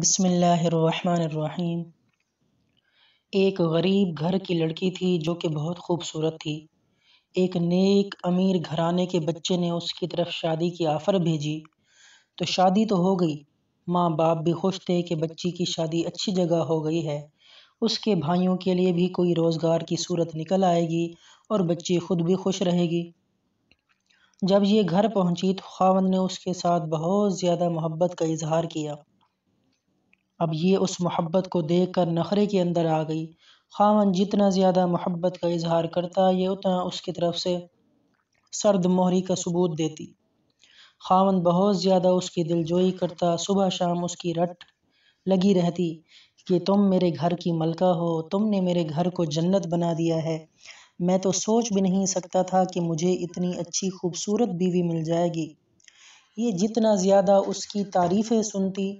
بسم اللہ الرحمن الرحیم ایک غریب گھر کی لڑکی تھی جو کہ بہت خوبصورت تھی ایک نیک امیر گھرانے کے بچے نے اس کی طرف شادی کی آفر بھیجی تو شادی تو ہو گئی ماں باپ بھی خوش تھے کہ بچی کی شادی اچھی جگہ ہو گئی ہے اس کے بھائیوں کے لیے بھی کوئی روزگار کی صورت نکل آئے گی اور بچی خود بھی خوش رہے گی جب یہ گھر پہنچی تو خاون نے اس کے ساتھ بہت زیادہ محبت کا اظہار کیا اب یہ اس محبت کو دیکھ کر نخرے کے اندر آ گئی خاون جتنا زیادہ محبت کا اظہار کرتا یہ اتنا اس کی طرف سے سرد مہری کا ثبوت دیتی خاون بہت زیادہ اس کی دل جوئی کرتا صبح شام اس کی رٹ لگی رہتی کہ تم میرے گھر کی ملکہ ہو تم نے میرے گھر کو جنت بنا دیا ہے میں تو سوچ بھی نہیں سکتا تھا کہ مجھے اتنی اچھی خوبصورت بیوی مل جائے گی یہ جتنا زیادہ اس کی تعریفیں سنتی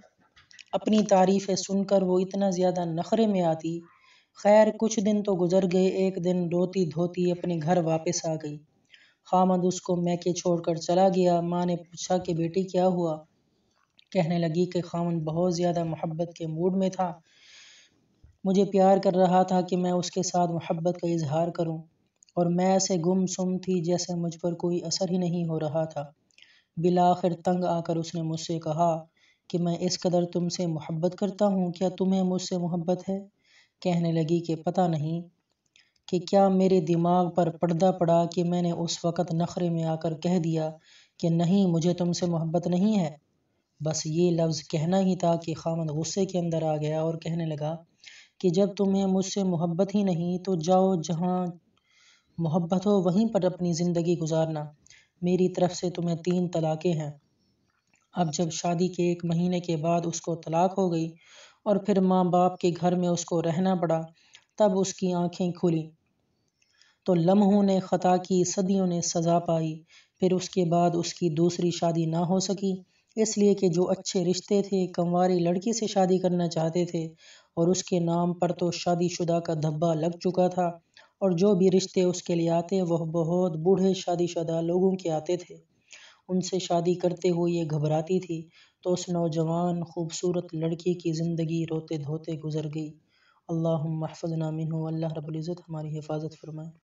اپنی تعریفیں سن کر وہ اتنا زیادہ نخرے میں آتی خیر کچھ دن تو گزر گئے ایک دن روتی دھوتی اپنے گھر واپس آ گئی خامد اس کو میکے چھوڑ کر چلا گیا ماں نے پوچھا کہ بیٹی کیا ہوا کہنے لگی کہ خامد بہت زیادہ محبت کے موڈ میں تھا مجھے پیار کر رہا تھا کہ میں اس کے ساتھ محبت کا اظہار کروں اور میں ایسے گم سم تھی جیسے مجھ پر کوئی اثر ہی نہیں ہو رہا تھا بلاخر تنگ آ کر اس نے مجھ سے کہا کہ میں اس قدر تم سے محبت کرتا ہوں کیا تمہیں مجھ سے محبت ہے کہنے لگی کہ پتہ نہیں کہ کیا میرے دماغ پر پردہ پڑا کہ میں نے اس وقت نخرے میں آ کر کہہ دیا کہ نہیں مجھے تم سے محبت نہیں ہے بس یہ لفظ کہنا ہی تھا کہ خامد غصے کے اندر آ گیا اور کہنے لگا کہ جب تمہیں مجھ سے محبت ہی نہیں تو جاؤ جہاں محبت ہو وہیں پر اپنی زندگی گزارنا میری طرف سے تمہیں تین طلاقیں ہیں اب جب شادی کے ایک مہینے کے بعد اس کو طلاق ہو گئی اور پھر ماں باپ کے گھر میں اس کو رہنا پڑا تب اس کی آنکھیں کھلی تو لمحوں نے خطا کی صدیوں نے سزا پائی پھر اس کے بعد اس کی دوسری شادی نہ ہو سکی اس لیے کہ جو اچھے رشتے تھے کمواری لڑکی سے شادی کرنا چاہتے تھے اور اس کے نام پر تو شادی شدہ کا دھبا لگ چکا تھا اور جو بھی رشتے اس کے لیے آتے وہ بہت بوڑھے شادی شدہ لوگوں کے آتے تھے ان سے شادی کرتے ہوئے یہ گھبراتی تھی تو اس نوجوان خوبصورت لڑکی کی زندگی روتے دھوتے گزر گئی اللہم احفظنا منہو اللہ رب العزت ہماری حفاظت فرمائے